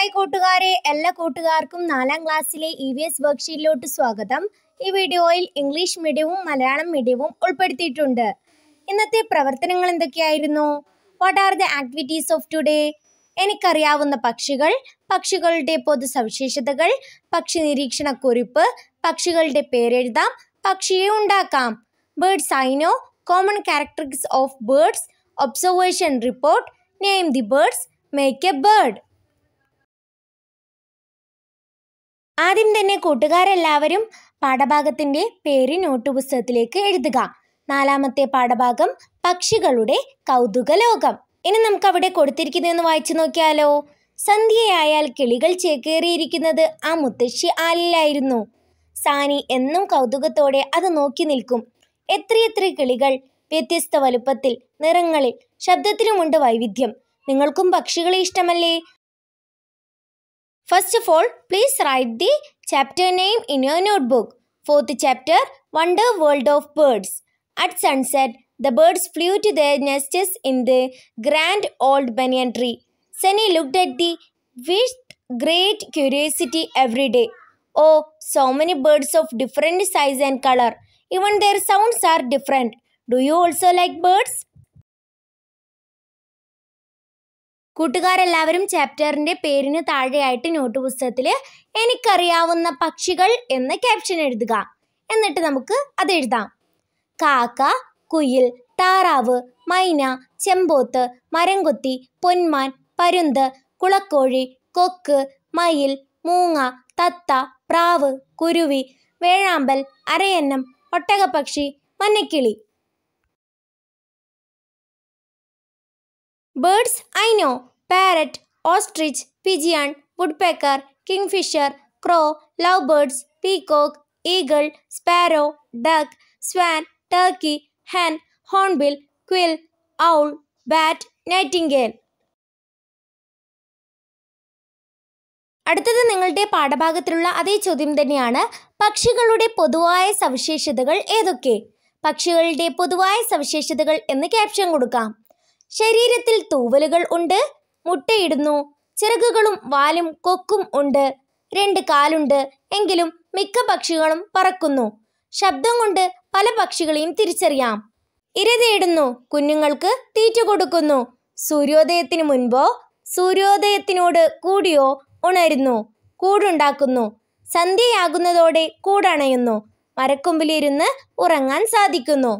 Hi കൂട്ടുകാരെ എല്ലാ കൂട്ടുകാർക്കും നാലാം ക്ലാസ്സിലെ ഇ വി എസ് വർക്ക്ഷീറ്റിലോട്ട് സ്വാഗതം ഈ വീഡിയോയിൽ ഇംഗ്ലീഷ് മീഡിയവും മലയാളം മീഡിയവും ഉൾപ്പെടുത്തിയിട്ടുണ്ട് ഇന്നത്തെ പ്രവർത്തനങ്ങൾ എന്തൊക്കെയായിരുന്നു what are the activities of today എനിക്കറിയാവുന്ന പക്ഷികൾ പക്ഷികളുടെ പൊതു സവിശേഷതകൾ പക്ഷി നിരീക്ഷണ കുറിപ്പ് പക്ഷികളുടെ പേരെഴുതാം പക്ഷിയെ ഉണ്ടാക്കാം birds I know common characteristics of birds observation report name the birds make a bird ആദ്യം തന്നെ കൂട്ടുകാരെല്ലാവരും പാഠഭാഗത്തിൻ്റെ പേര് നോട്ട് പുസ്തകത്തിലേക്ക് എഴുതുക നാലാമത്തെ പാഠഭാഗം പക്ഷികളുടെ കൗതുക ലോകം ഇനി നമുക്ക് അവിടെ കൊടുത്തിരിക്കുന്നതെന്ന് വായിച്ചു നോക്കിയാലോ സന്ധ്യയായാൽ കിളികൾ ചേക്കേറിയിരിക്കുന്നത് ആ മുത്തശ്ശി ആലിലായിരുന്നു സാനി എന്നും കൗതുകത്തോടെ അത് നോക്കി നിൽക്കും എത്രയെത്ര കിളികൾ വ്യത്യസ്ത വലുപ്പത്തിൽ നിറങ്ങളിൽ ശബ്ദത്തിലുമുണ്ട് വൈവിധ്യം നിങ്ങൾക്കും പക്ഷികളെ ഇഷ്ടമല്ലേ First of all, please write the chapter name in your notebook. Fourth chapter, Wonder World of Birds. At sunset, the birds flew to their nests in the grand old banyan tree. Sunny looked at the with great curiosity every day. Oh, so many birds of different size and color. Even their sounds are different. Do you also like birds? കൂട്ടുകാരെല്ലാവരും ചാപ്റ്ററിൻ്റെ പേരിന് താഴെയായിട്ട് not പുസ്തകത്തിൽ എനിക്കറിയാവുന്ന പക്ഷികൾ എന്ന caption എഴുതുക എന്നിട്ട് നമുക്ക് അത് എഴുതാം കാക്ക കുയിൽ താറാവ് മൈന ചെമ്പോത്ത് മരംകൊത്തി പൊന്മാൻ പരുന്ത് കുളക്കോഴി കൊക്ക് മയിൽ മൂങ്ങ തത്ത പ്രാവ് കുരുവി വേഴാമ്പൽ അരയന്നം ഒട്ടകപ്പക്ഷി മഞ്ഞക്കിളി birds I know parrot ostrich pigeon kingfisher crow lovebirds peacock eagle sparrow duck swan turkey hen hornbill quail owl bat nightingale അടുത്തത് നിങ്ങളുടെ പാഠഭാഗത്തിലുള്ള അതേ ചോദ്യം തന്നെയാണ് പക്ഷികളുടെ പൊതുവായ സവിശേഷതകൾ ഏതൊക്കെ പക്ഷികളുടെ പൊതുവായ സവിശേഷതകൾ എന്ന് ക്യാപ്ഷൻ കൊടുക്കാം ശരീരത്തിൽ തൂവലുകൾ ഉണ്ട് മുട്ടയിടുന്നു ചിറകുകളും വാലും കൊക്കും ഉണ്ട് രണ്ട് കാലുണ്ട് എങ്കിലും മിക്ക പക്ഷികളും പറക്കുന്നു ശബ്ദം കൊണ്ട് പല പക്ഷികളെയും തിരിച്ചറിയാം ഇര തേടുന്നു കുഞ്ഞുങ്ങൾക്ക് തീറ്റ കൊടുക്കുന്നു സൂര്യോദയത്തിന് മുൻപോ സൂര്യോദയത്തിനോട് കൂടിയോ ഉണരുന്നു കൂടുണ്ടാക്കുന്നു സന്ധ്യയാകുന്നതോടെ കൂടണയുന്നു മരക്കൊമ്പിലിരുന്ന് ഉറങ്ങാൻ സാധിക്കുന്നു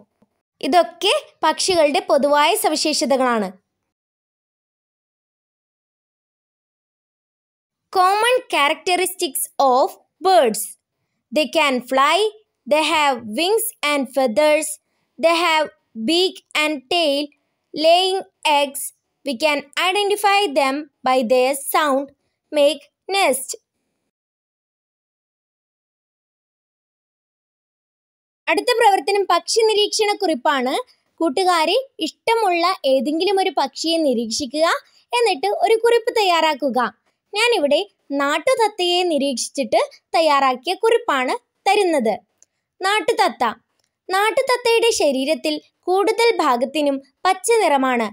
ഇതൊക്കെ പക്ഷികളുടെ പൊതുവായ സവിശേഷതകളാണ് common characteristics of birds they can fly they have wings and feathers they have beak and tail laying eggs we can identify them by their sound make nest അടുത്ത പ്രവർത്തനം പക്ഷി നിരീക്ഷണ കുറിപ്പാണ് കൂട്ടുകാരെ ഇഷ്ടമുള്ള ഏതെങ്കിലും ഒരു പക്ഷിയെ നിരീക്ഷിക്കുക എന്നിട്ട് ഒരു കുറിപ്പ് തയ്യാറാക്കുക ഞാനിവിടെ നാട്ടുതത്തയെ നിരീക്ഷിച്ചിട്ട് തയ്യാറാക്കിയ കുറിപ്പാണ് തരുന്നത് നാട്ടുതത്ത നാട്ടുതത്തയുടെ ശരീരത്തിൽ കൂടുതൽ ഭാഗത്തിനും പച്ച നിറമാണ്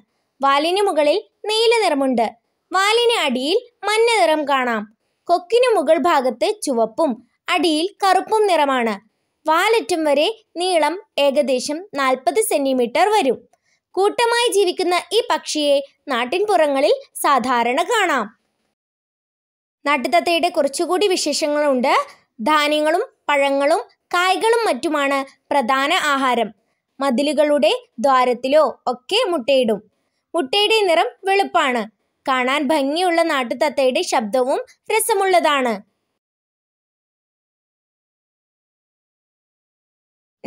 വാലിന് മുകളിൽ നീല നിറമുണ്ട് വാലിന് അടിയിൽ മഞ്ഞ നിറം കാണാം കൊക്കിനു മുകൾ ഭാഗത്ത് ചുവപ്പും അടിയിൽ കറുപ്പും നിറമാണ് വാലറ്റം വരെ നീളം ഏകദേശം നാൽപ്പത് സെന്റിമീറ്റർ വരും കൂട്ടമായി ജീവിക്കുന്ന ഈ പക്ഷിയെ നാട്ടിൻപുറങ്ങളിൽ സാധാരണ കാണാം നാട്ടുതത്തയുടെ കുറച്ചുകൂടി വിശേഷങ്ങളുണ്ട് ധാന്യങ്ങളും പഴങ്ങളും കായ്കളും മറ്റുമാണ് പ്രധാന ആഹാരം മതിലുകളുടെ ദ്വാരത്തിലോ ഒക്കെ മുട്ടയിടും മുട്ടയുടെ നിറം വെളുപ്പാണ് കാണാൻ ഭംഗിയുള്ള നാട്ടുതത്തയുടെ ശബ്ദവും രസമുള്ളതാണ്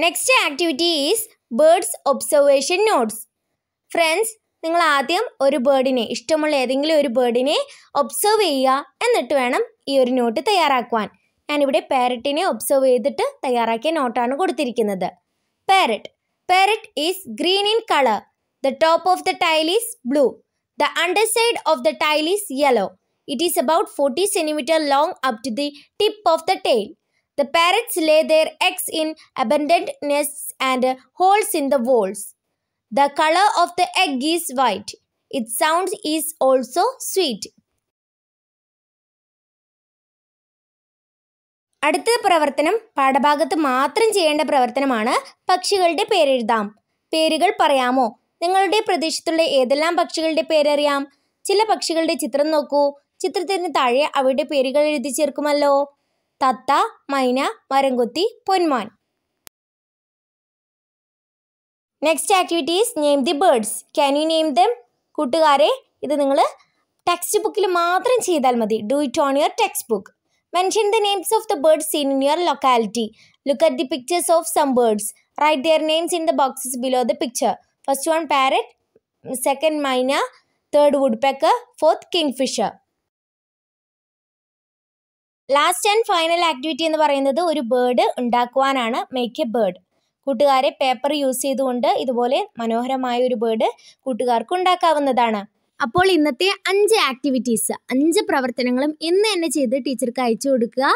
next activity is birds observation notes friends നിങ്ങൾ ആദ്യം ഒരു ബേർഡിനെ ഇഷ്ടമുള്ള ഏതെങ്കിലും ഒരു ബേർഡിനെ ഒബ്സർവ് ചെയ്യുക എന്നിട്ട് വേണം ഈ ഒരു നോട്ട് തയ്യാറാക്കുവാൻ ഞാനിവിടെ പാരറ്റിനെ ഒബ്സർവ് ചെയ്തിട്ട് തയ്യാറാക്കിയ നോട്ടാണ് കൊടുത്തിരിക്കുന്നത് parrot parrot is green in colour the top of the tail is blue the underside of the tail is yellow it is about forty centimetre long up to the tip of the tail The parrots lay their eggs in abundant nests and holes in the walls. The color of the egg is white. Its sound is also sweet. അടുത്ത പ്രവർത്തനം പാഠഭാഗത്ത് മാത്രം ചെയ്യേണ്ട പ്രവർത്തനമാണ് പക്ഷികളുടെ പേരെഴുതാം പേരുകൾ പറയാമോ നിങ്ങളുടെ പ്രദേശത്തുള്ള ഏതെല്ലാം പക്ഷികളുടെ പേരറിയാം ചില പക്ഷികളുടെ ചിത്രം നോക്കൂ ചിത്രത്തിന് താഴെ അവയുടെ പേരുകൾ എഴുതി ചേർക്കുമല്ലോ തത്ത മൈന മരംകുത്തി പൊന്മാൻ next activities name the birds can you name them കൂട്ടുകാരെ ഇത് നിങ്ങൾ ടെക്സ്റ്റ് ബുക്കിൽ മാത്രം ചെയ്താൽ മതി do it on your textbook mention the names of the birds seen in your locality look at the pictures of some birds write their names in the boxes below the picture first one parrot second myna third woodpecker fourth kingfisher last and final activity എന്ന് പറയുന്നത് ഒരു bird ഉണ്ടാക്കുവാനാണ് make a bird കൂട്ടുകാരെ paper use ചെയ്തുകൊണ്ട് ഇതുപോലെ മനോഹരമായ ഒരു bird കൂട്ടുകാർക്ക് ഉണ്ടാക്കാവുന്നതാണ് അപ്പോൾ ഇന്നത്തെ അഞ്ച് ആക്ടിവിറ്റീസ് അഞ്ച് പ്രവർത്തനങ്ങളും ഇന്ന് തന്നെ ചെയ്ത് ടീച്ചർക്ക് അയച്ചു കൊടുക്കുക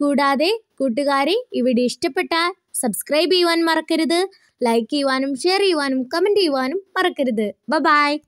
കൂടാതെ കൂട്ടുകാരെ ഇവിടെ ഇഷ്ടപ്പെട്ടാൽ സബ്സ്ക്രൈബ് ചെയ്യുവാൻ മറക്കരുത് ലൈക്ക് ചെയ്യുവാനും ഷെയർ ചെയ്യുവാനും കമൻറ്റ് ചെയ്യുവാനും മറക്കരുത് ബ ബായ്